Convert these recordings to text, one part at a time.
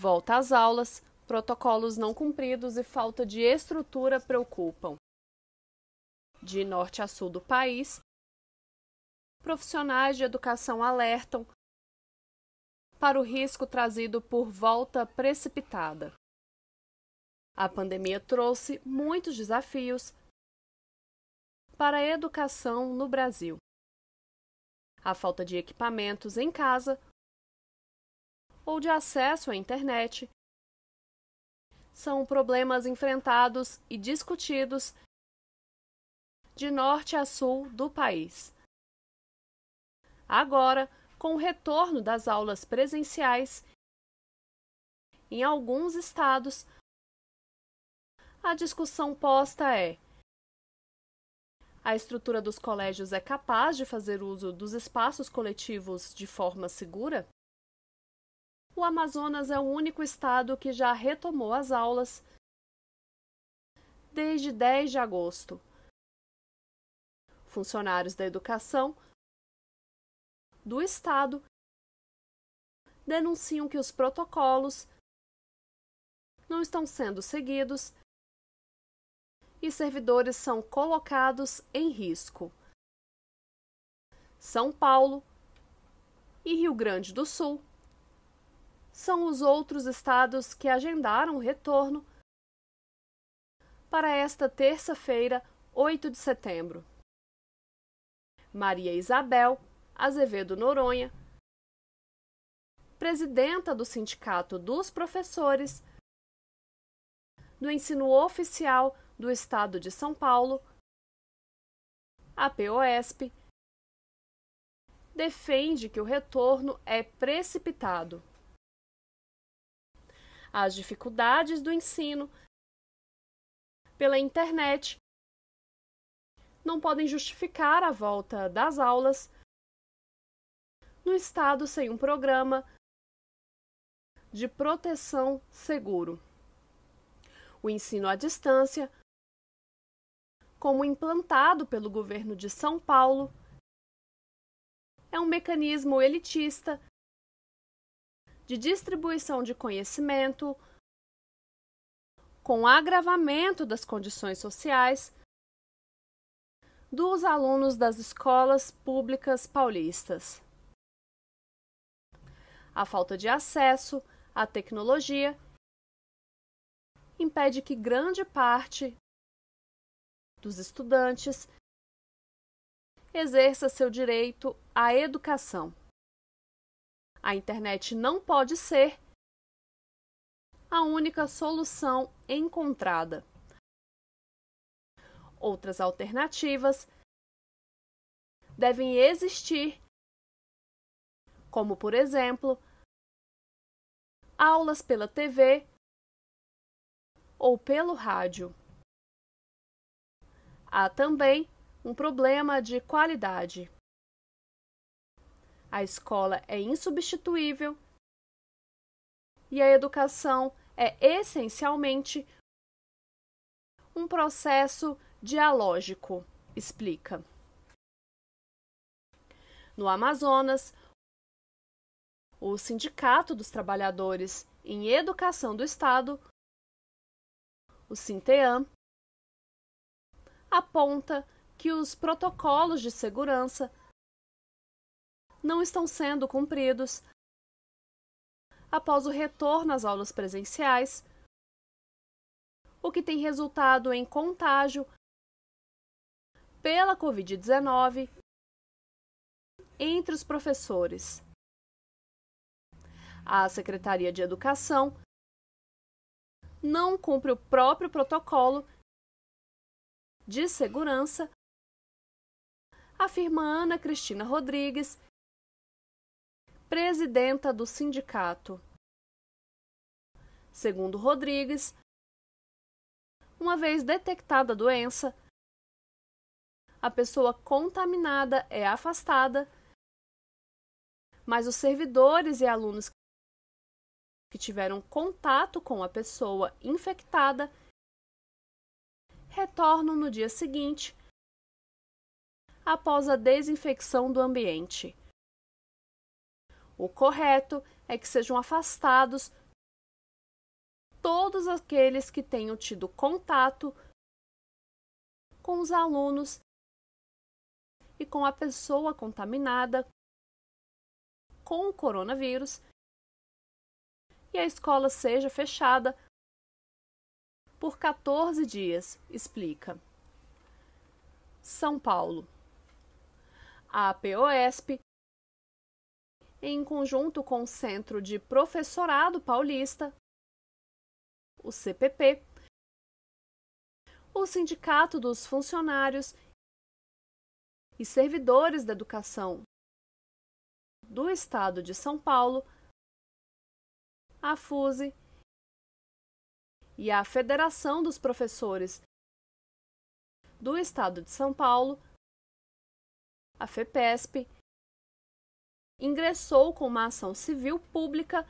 Volta às aulas, protocolos não cumpridos e falta de estrutura preocupam. De norte a sul do país, profissionais de educação alertam para o risco trazido por volta precipitada. A pandemia trouxe muitos desafios para a educação no Brasil. A falta de equipamentos em casa ou de acesso à internet. São problemas enfrentados e discutidos de norte a sul do país. Agora, com o retorno das aulas presenciais, em alguns estados, a discussão posta é: a estrutura dos colégios é capaz de fazer uso dos espaços coletivos de forma segura? o Amazonas é o único estado que já retomou as aulas desde 10 de agosto. Funcionários da educação do estado denunciam que os protocolos não estão sendo seguidos e servidores são colocados em risco. São Paulo e Rio Grande do Sul são os outros estados que agendaram o retorno para esta terça-feira, 8 de setembro. Maria Isabel Azevedo Noronha, presidenta do Sindicato dos Professores do Ensino Oficial do Estado de São Paulo, POSP, defende que o retorno é precipitado as dificuldades do ensino pela internet, não podem justificar a volta das aulas no estado sem um programa de proteção seguro. O ensino à distância, como implantado pelo governo de São Paulo, é um mecanismo elitista de distribuição de conhecimento, com agravamento das condições sociais dos alunos das escolas públicas paulistas. A falta de acesso à tecnologia impede que grande parte dos estudantes exerça seu direito à educação. A internet não pode ser a única solução encontrada. Outras alternativas devem existir, como, por exemplo, aulas pela TV ou pelo rádio. Há também um problema de qualidade a escola é insubstituível e a educação é essencialmente um processo dialógico, explica. No Amazonas, o Sindicato dos Trabalhadores em Educação do Estado, o Sinteam, aponta que os protocolos de segurança não estão sendo cumpridos. Após o retorno às aulas presenciais, o que tem resultado em contágio pela Covid-19 entre os professores. A Secretaria de Educação não cumpre o próprio protocolo de segurança, afirma Ana Cristina Rodrigues, presidenta do sindicato. Segundo Rodrigues, uma vez detectada a doença, a pessoa contaminada é afastada, mas os servidores e alunos que tiveram contato com a pessoa infectada retornam no dia seguinte após a desinfecção do ambiente. O correto é que sejam afastados todos aqueles que tenham tido contato com os alunos e com a pessoa contaminada com o coronavírus e a escola seja fechada por 14 dias, explica. São Paulo. A POSP em conjunto com o Centro de Professorado Paulista, o CPP, o Sindicato dos Funcionários e Servidores da Educação do Estado de São Paulo, a FUSE e a Federação dos Professores do Estado de São Paulo, a FEPESP ingressou com uma ação civil pública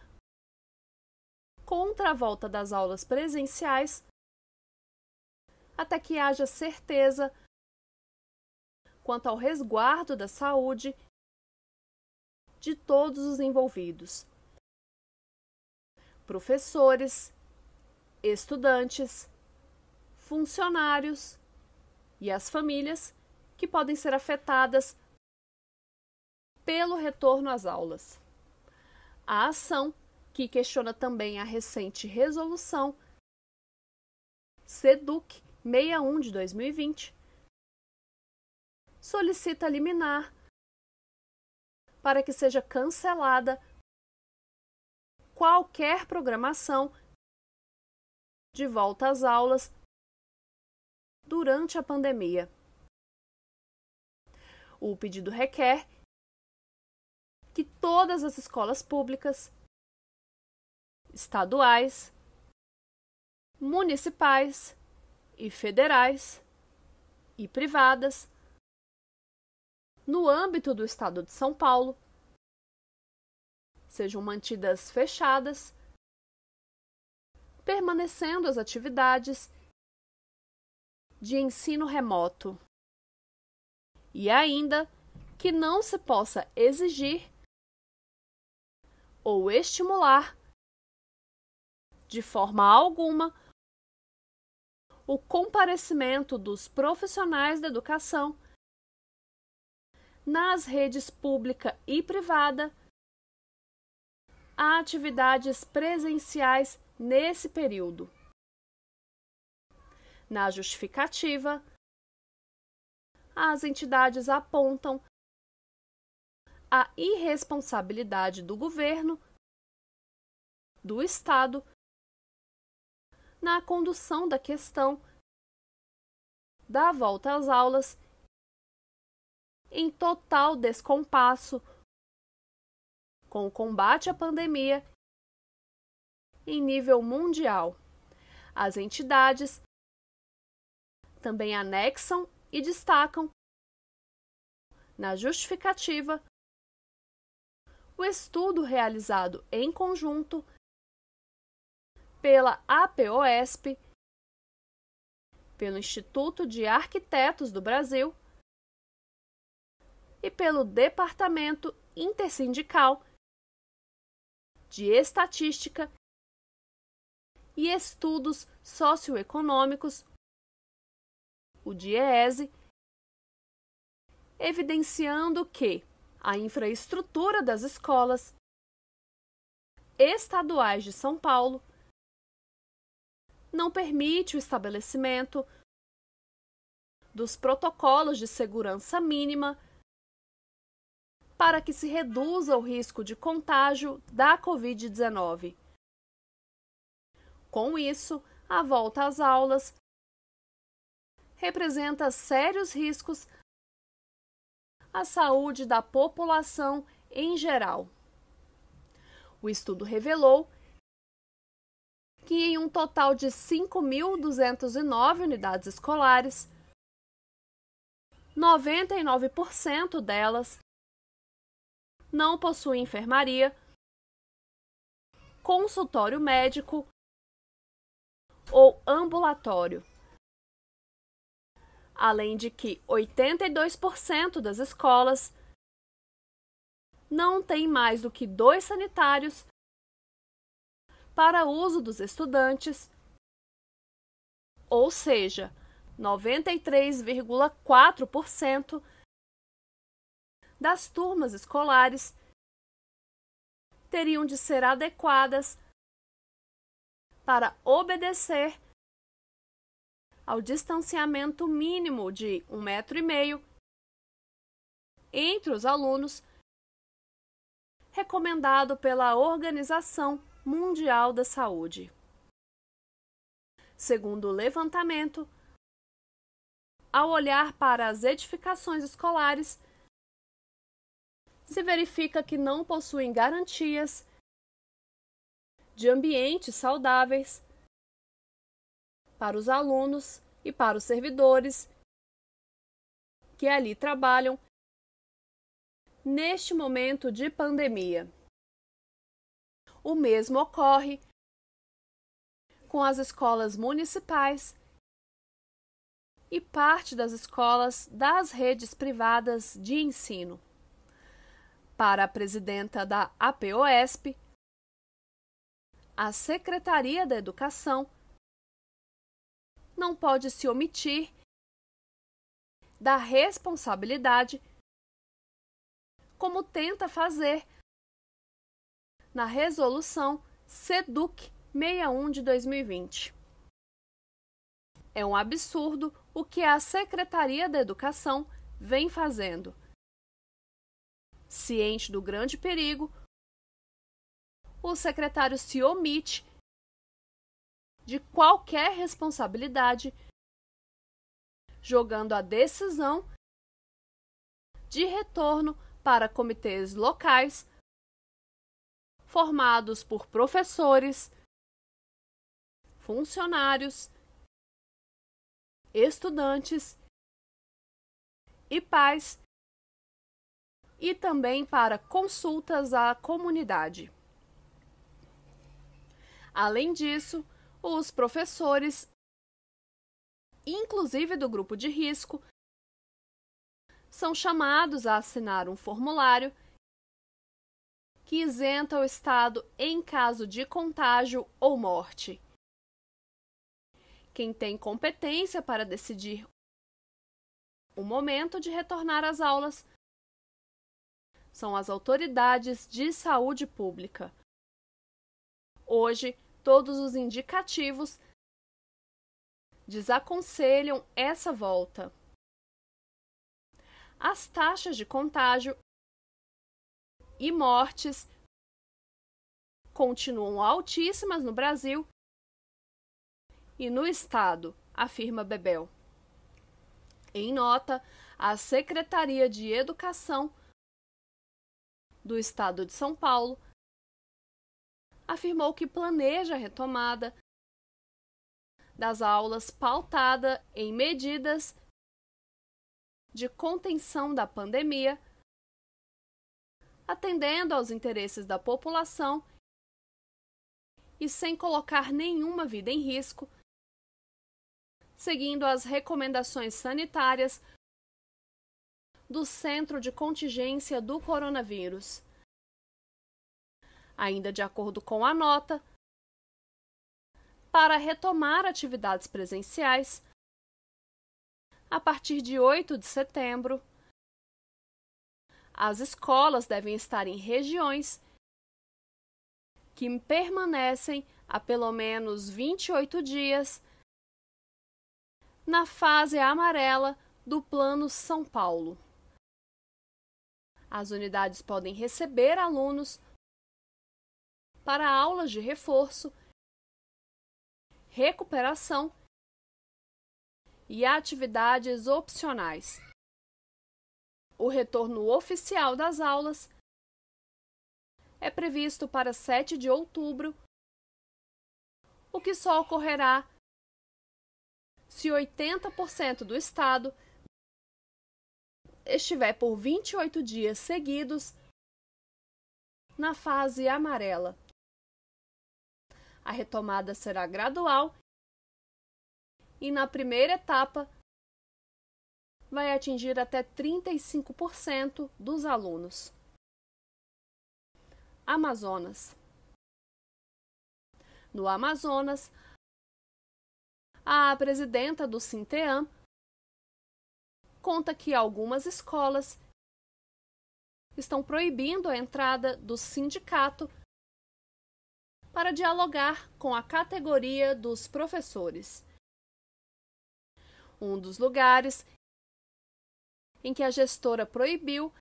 contra a volta das aulas presenciais até que haja certeza quanto ao resguardo da saúde de todos os envolvidos. Professores, estudantes, funcionários e as famílias que podem ser afetadas pelo retorno às aulas. A ação, que questiona também a recente resolução SEDUC 61 de 2020, solicita liminar para que seja cancelada qualquer programação de volta às aulas durante a pandemia. O pedido requer que todas as escolas públicas, estaduais, municipais e federais e privadas, no âmbito do Estado de São Paulo, sejam mantidas fechadas, permanecendo as atividades de ensino remoto. E ainda que não se possa exigir ou estimular, de forma alguma, o comparecimento dos profissionais da educação nas redes pública e privada a atividades presenciais nesse período. Na justificativa, as entidades apontam a irresponsabilidade do governo, do Estado, na condução da questão da volta às aulas, em total descompasso com o combate à pandemia em nível mundial. As entidades também anexam e destacam na justificativa o estudo realizado em conjunto pela APOESP, pelo Instituto de Arquitetos do Brasil e pelo Departamento Intersindical de Estatística e Estudos Socioeconômicos, o DIEESE, evidenciando que a infraestrutura das escolas estaduais de São Paulo não permite o estabelecimento dos protocolos de segurança mínima para que se reduza o risco de contágio da Covid-19. Com isso, a volta às aulas representa sérios riscos a saúde da população em geral. O estudo revelou que, em um total de 5.209 unidades escolares, 99% delas não possuem enfermaria, consultório médico ou ambulatório além de que 82% das escolas não têm mais do que dois sanitários para uso dos estudantes, ou seja, 93,4% das turmas escolares teriam de ser adequadas para obedecer ao distanciamento mínimo de um metro e meio entre os alunos, recomendado pela Organização Mundial da Saúde. Segundo o levantamento, ao olhar para as edificações escolares, se verifica que não possuem garantias de ambientes saudáveis para os alunos e para os servidores que ali trabalham neste momento de pandemia. O mesmo ocorre com as escolas municipais e parte das escolas das redes privadas de ensino. Para a presidenta da APOESP, a Secretaria da Educação não pode se omitir da responsabilidade, como tenta fazer na resolução SEDUC 61 de 2020. É um absurdo o que a Secretaria da Educação vem fazendo. Ciente do grande perigo, o secretário se omite de qualquer responsabilidade, jogando a decisão de retorno para comitês locais formados por professores, funcionários, estudantes e pais, e também para consultas à comunidade. Além disso, os professores, inclusive do grupo de risco, são chamados a assinar um formulário que isenta o Estado em caso de contágio ou morte. Quem tem competência para decidir o momento de retornar às aulas são as autoridades de saúde pública. Hoje, todos os indicativos desaconselham essa volta. As taxas de contágio e mortes continuam altíssimas no Brasil e no Estado, afirma Bebel. Em nota, a Secretaria de Educação do Estado de São Paulo afirmou que planeja a retomada das aulas pautada em medidas de contenção da pandemia, atendendo aos interesses da população e sem colocar nenhuma vida em risco, seguindo as recomendações sanitárias do Centro de Contingência do Coronavírus ainda de acordo com a nota, para retomar atividades presenciais a partir de 8 de setembro. As escolas devem estar em regiões que permanecem há pelo menos 28 dias na fase amarela do Plano São Paulo. As unidades podem receber alunos para aulas de reforço, recuperação e atividades opcionais. O retorno oficial das aulas é previsto para 7 de outubro, o que só ocorrerá se 80% do estado estiver por 28 dias seguidos na fase amarela. A retomada será gradual e, na primeira etapa, vai atingir até 35% dos alunos. Amazonas No Amazonas, a presidenta do Sinteam conta que algumas escolas estão proibindo a entrada do sindicato para dialogar com a categoria dos professores. Um dos lugares em que a gestora proibiu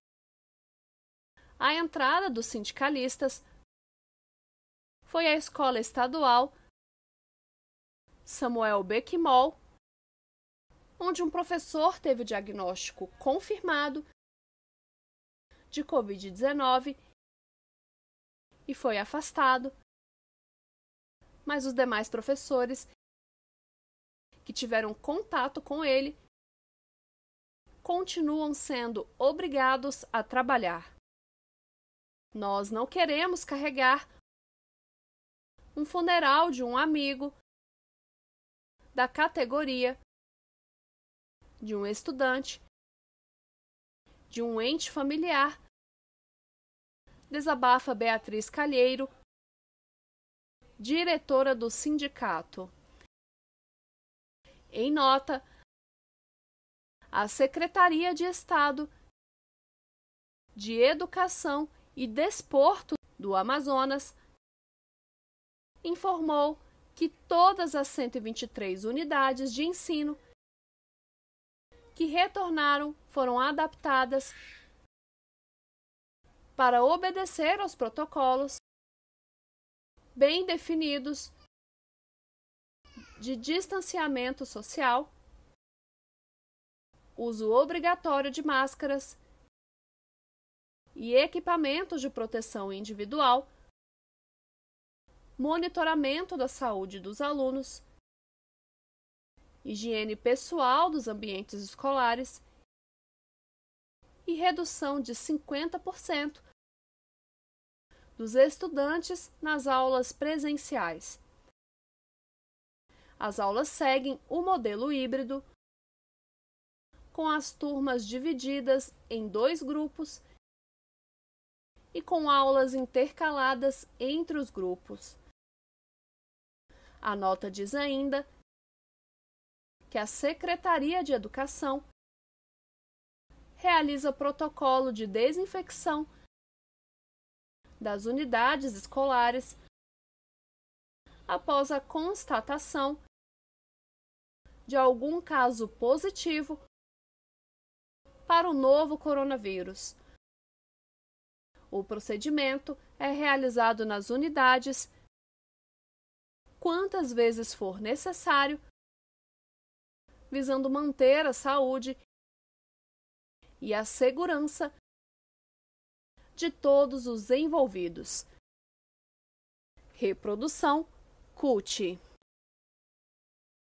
a entrada dos sindicalistas foi a Escola Estadual Samuel Beckmol, onde um professor teve o diagnóstico confirmado de Covid-19 e foi afastado mas os demais professores que tiveram contato com ele continuam sendo obrigados a trabalhar. Nós não queremos carregar um funeral de um amigo da categoria de um estudante, de um ente familiar. Desabafa Beatriz Calheiro, diretora do sindicato. Em nota, a Secretaria de Estado de Educação e Desporto do Amazonas informou que todas as 123 unidades de ensino que retornaram foram adaptadas para obedecer aos protocolos bem definidos de distanciamento social, uso obrigatório de máscaras e equipamentos de proteção individual, monitoramento da saúde dos alunos, higiene pessoal dos ambientes escolares e redução de 50% dos estudantes nas aulas presenciais. As aulas seguem o modelo híbrido, com as turmas divididas em dois grupos e com aulas intercaladas entre os grupos. A nota diz ainda que a Secretaria de Educação realiza protocolo de desinfecção das unidades escolares após a constatação de algum caso positivo para o novo coronavírus. O procedimento é realizado nas unidades quantas vezes for necessário, visando manter a saúde e a segurança de todos os envolvidos. Reprodução CULT.